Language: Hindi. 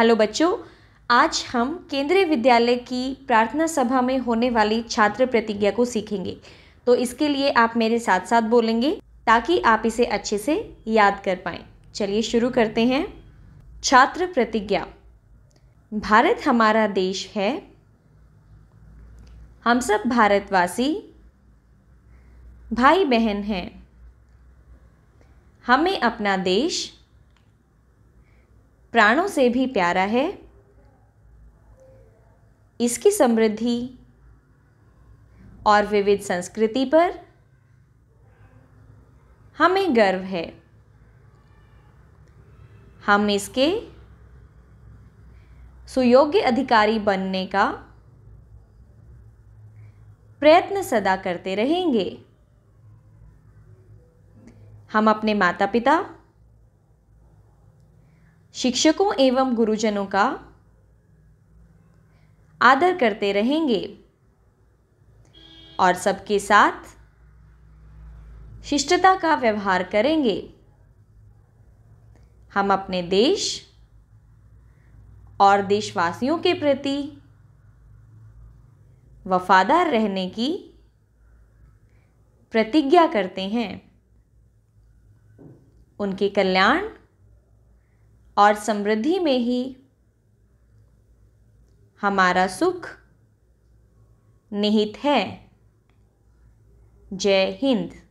हेलो बच्चों आज हम केंद्रीय विद्यालय की प्रार्थना सभा में होने वाली छात्र प्रतिज्ञा को सीखेंगे तो इसके लिए आप मेरे साथ साथ बोलेंगे ताकि आप इसे अच्छे से याद कर पाए चलिए शुरू करते हैं छात्र प्रतिज्ञा भारत हमारा देश है हम सब भारतवासी भाई बहन हैं हमें अपना देश प्राणों से भी प्यारा है इसकी समृद्धि और विविध संस्कृति पर हमें गर्व है हम इसके सुयोग्य अधिकारी बनने का प्रयत्न सदा करते रहेंगे हम अपने माता पिता शिक्षकों एवं गुरुजनों का आदर करते रहेंगे और सबके साथ शिष्टता का व्यवहार करेंगे हम अपने देश और देशवासियों के प्रति वफादार रहने की प्रतिज्ञा करते हैं उनके कल्याण और समृद्धि में ही हमारा सुख निहित है जय हिंद